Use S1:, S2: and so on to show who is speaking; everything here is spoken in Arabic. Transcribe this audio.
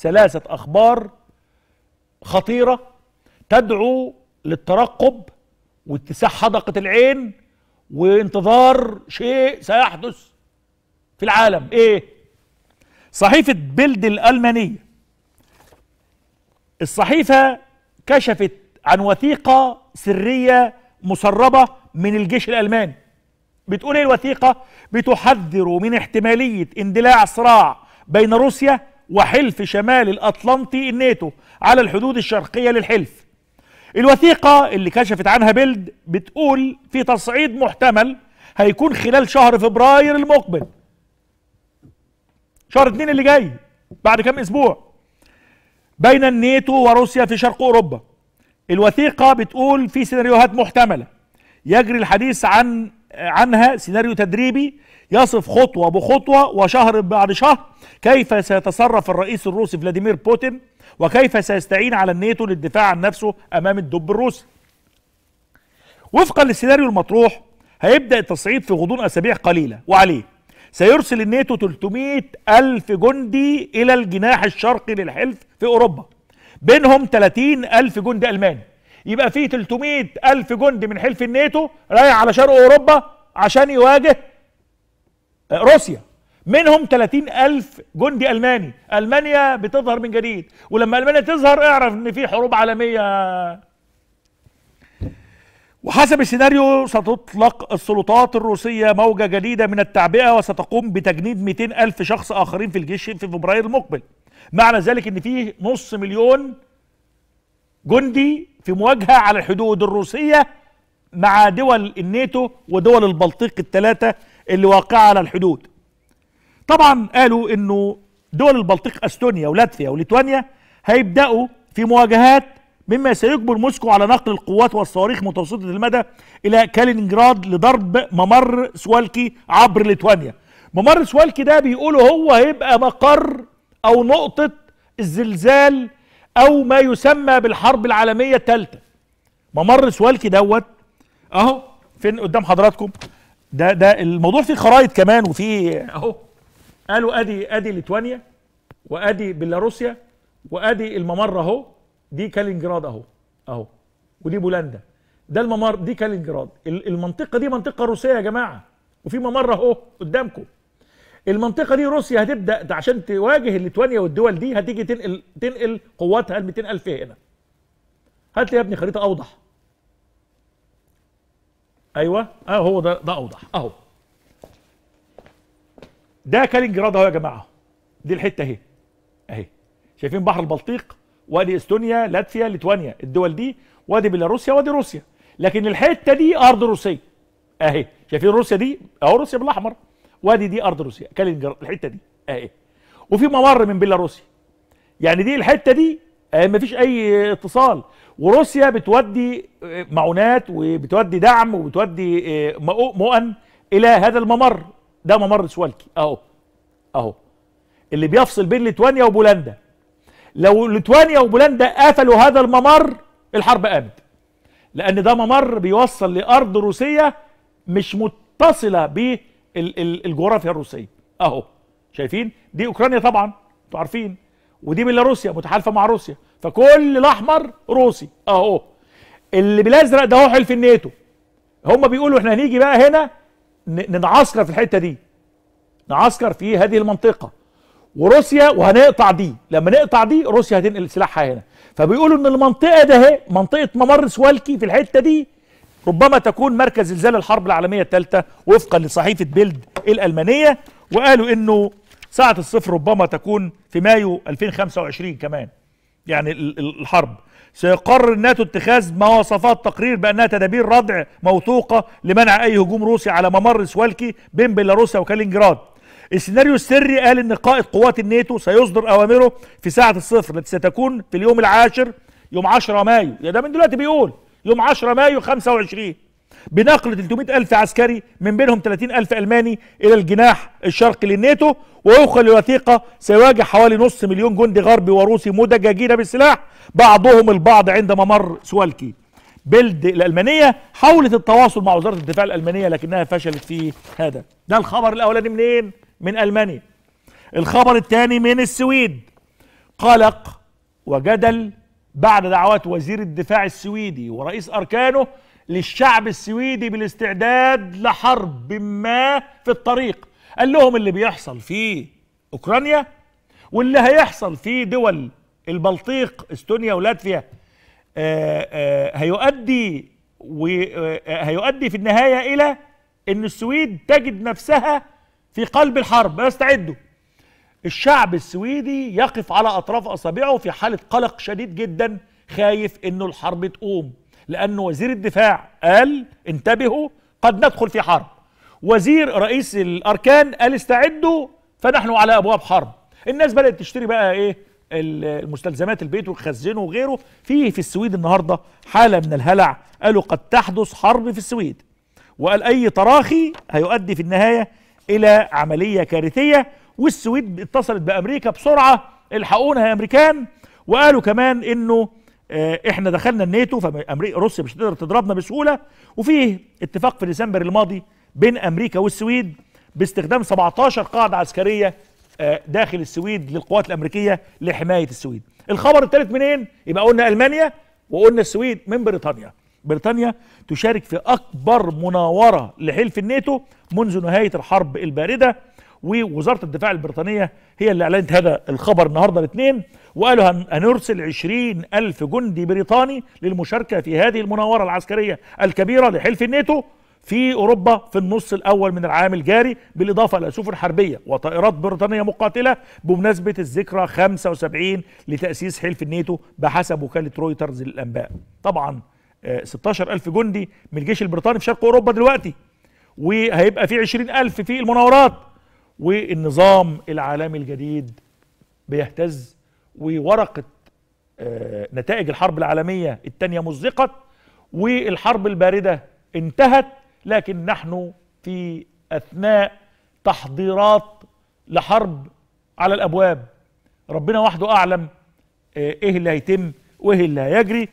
S1: ثلاثة أخبار خطيرة تدعو للترقب واتساع حدقة العين وانتظار شيء سيحدث في العالم ايه صحيفة بلد الألمانية الصحيفة كشفت عن وثيقة سرية مسربة من الجيش الألماني بتقول ايه الوثيقة بتحذر من احتمالية اندلاع صراع بين روسيا وحلف شمال الأطلنطي الناتو على الحدود الشرقية للحلف الوثيقة اللي كشفت عنها بيلد بتقول في تصعيد محتمل هيكون خلال شهر فبراير المقبل شهر اثنين اللي جاي بعد كام اسبوع بين الناتو وروسيا في شرق اوروبا الوثيقه بتقول في سيناريوهات محتمله يجري الحديث عن عنها سيناريو تدريبي يصف خطوة بخطوة وشهر بعد شهر كيف سيتصرف الرئيس الروسي فلاديمير بوتين وكيف سيستعين على الناتو للدفاع عن نفسه أمام الدب الروسي وفقا للسيناريو المطروح هيبدأ التصعيد في غضون أسابيع قليلة وعليه سيرسل الناتو 300 ألف جندي إلى الجناح الشرقي للحلف في أوروبا بينهم 30 ألف جندي ألماني يبقى في 300 ألف جندي من حلف الناتو رايح على شرق أوروبا عشان يواجه آه، روسيا منهم 30 ألف جندي ألماني ألمانيا بتظهر من جديد ولما ألمانيا تظهر اعرف إن في حروب عالمية وحسب السيناريو ستطلق السلطات الروسية موجة جديدة من التعبئة وستقوم بتجنيد 200 ألف شخص آخرين في الجيش في فبراير المقبل معنى ذلك إن فيه نص مليون جندي في مواجهة على الحدود الروسية مع دول الناتو ودول البلطيق الثلاثة اللي واقعة على الحدود طبعا قالوا انه دول البلطيق استونيا ولاتفيا وليتوانيا هيبدأوا في مواجهات مما سيجبر موسكو على نقل القوات والصواريخ متوسطة المدى إلى كالينجراد لضرب ممر سوالكي عبر ليتوانيا ممر سوالكي ده بيقولوا هو هيبقى مقر أو نقطة الزلزال او ما يسمى بالحرب العالميه الثالثه ممر سوالكي دوت اهو فين قدام حضراتكم ده ده الموضوع فيه خرايط كمان وفيه اهو قالوا ادي ادي ليتوانيا وادي بيلاروسيا وادي الممر اهو دي كالينجراد اهو اهو ودي بولندا ده الممر دي كالينجراد المنطقه دي منطقه روسيه يا جماعه وفي ممر اهو قدامكم المنطقه دي روسيا هتبدا عشان تواجه ليتوانيا والدول دي هتيجي تنقل تنقل قواتها ال 200000 هنا هات لي يا ابني خريطه اوضح ايوه اه هو ده ده اوضح اهو ده كالينجراد اهو يا جماعه دي الحته اهي اهي شايفين بحر البلطيق وادي استونيا لاتفيا ليتوانيا الدول دي وادي بيلاروسيا وادي روسيا لكن الحته دي ارض روسيه اهي شايفين روسيا دي اهو روسيا بالاحمر وادي دي ارض روسيا كالينجر الحته دي اهي إيه. وفي ممر من بيلاروسيا يعني دي الحته دي آه، ما فيش اي اتصال وروسيا بتودي آه، معونات وبتودي دعم وبتودي آه، مؤن الى هذا الممر ده ممر سوالكي اهو اهو اللي بيفصل بين ليتوانيا وبولندا لو ليتوانيا وبولندا قفلوا هذا الممر الحرب قامت لان ده ممر بيوصل لارض روسيه مش متصله الجغرافيا الروسيه اهو شايفين دي اوكرانيا طبعا انتوا عارفين ودي بيلاروسيا متحالفه مع روسيا فكل الاحمر روسي اهو اللي بالازرق ده هو حلف الناتو هم بيقولوا احنا هنيجي بقى هنا نعسكر في الحته دي نعسكر في هذه المنطقه وروسيا وهنقطع دي لما نقطع دي روسيا هتنقل سلاحها هنا فبيقولوا ان المنطقه ده منطقه ممر سوالكي في الحته دي ربما تكون مركز زلزال الحرب العالمية الثالثة وفقا لصحيفة بيلد الألمانية وقالوا أنه ساعة الصفر ربما تكون في مايو 2025 كمان يعني الحرب سيقرر الناتو اتخاذ ما وصفات تقرير بأنها تدابير ردع موثوقة لمنع أي هجوم روسي على ممر سوالكي بين بيلاروسيا وكالينجراد السيناريو السري قال ان قائد قوات الناتو سيصدر اوامره في ساعه الصفر التي ستكون في اليوم العاشر يوم 10 مايو يا ده من دلوقتي بيقول يوم 10 مايو 25 بنقل 300 ألف عسكري من بينهم 30 ألف ألماني إلى الجناح الشرقي للناتو ووفقا للوثيقة سيواجه حوالي نص مليون جندي غربي وروسي مدججين بالسلاح بعضهم البعض عند ممر سوالكي بلد الألمانية حاولت التواصل مع وزارة الدفاع الألمانية لكنها فشلت في هذا ده الخبر الأولاني منين؟ من ألمانيا الخبر الثاني من السويد قلق وجدل بعد دعوات وزير الدفاع السويدي ورئيس أركانه للشعب السويدي بالاستعداد لحرب ما في الطريق قال لهم اللي بيحصل في أوكرانيا واللي هيحصل في دول البلطيق استونيا ولاتفيا آه، آه، هيؤدي وهيؤدي آه، في النهاية إلى أن السويد تجد نفسها في قلب الحرب استعدوا الشعب السويدي يقف على أطراف أصابعه في حالة قلق شديد جدا خايف أنه الحرب تقوم لأن وزير الدفاع قال انتبهوا قد ندخل في حرب وزير رئيس الأركان قال استعدوا فنحن على أبواب حرب الناس بدأت تشتري بقى إيه المستلزمات البيت وتخزنه وغيره في في السويد النهارده حالة من الهلع قالوا قد تحدث حرب في السويد وقال أي تراخي هيؤدي في النهاية إلى عملية كارثية والسويد اتصلت بامريكا بسرعه الحقونا يا امريكان وقالوا كمان انه آه، احنا دخلنا الناتو فامريكا روسيا مش هتقدر تضربنا بسهوله وفيه اتفاق في ديسمبر الماضي بين امريكا والسويد باستخدام 17 قاعده عسكريه آه، داخل السويد للقوات الامريكيه لحمايه السويد الخبر الثالث منين يبقى قلنا المانيا وقلنا السويد من بريطانيا بريطانيا تشارك في اكبر مناوره لحلف الناتو منذ نهايه الحرب البارده ووزاره الدفاع البريطانيه هي اللي اعلنت هذا الخبر النهارده الاثنين وقالوا هنرسل عشرين ألف جندي بريطاني للمشاركه في هذه المناوره العسكريه الكبيره لحلف الناتو في اوروبا في النص الاول من العام الجاري بالاضافه الى سفن حربيه وطائرات بريطانيه مقاتله بمناسبه الذكرى 75 لتاسيس حلف الناتو بحسب وكاله رويترز للانباء. طبعا 16000 آه، جندي من الجيش البريطاني في شرق اوروبا دلوقتي وهيبقى في 20000 في المناورات والنظام العالمي الجديد بيهتز وورقة آه، نتائج الحرب العالمية الثانية مزقت والحرب الباردة انتهت لكن نحن في أثناء تحضيرات لحرب على الأبواب ربنا وحده أعلم آه، إيه اللي هيتم وإيه اللي هيجري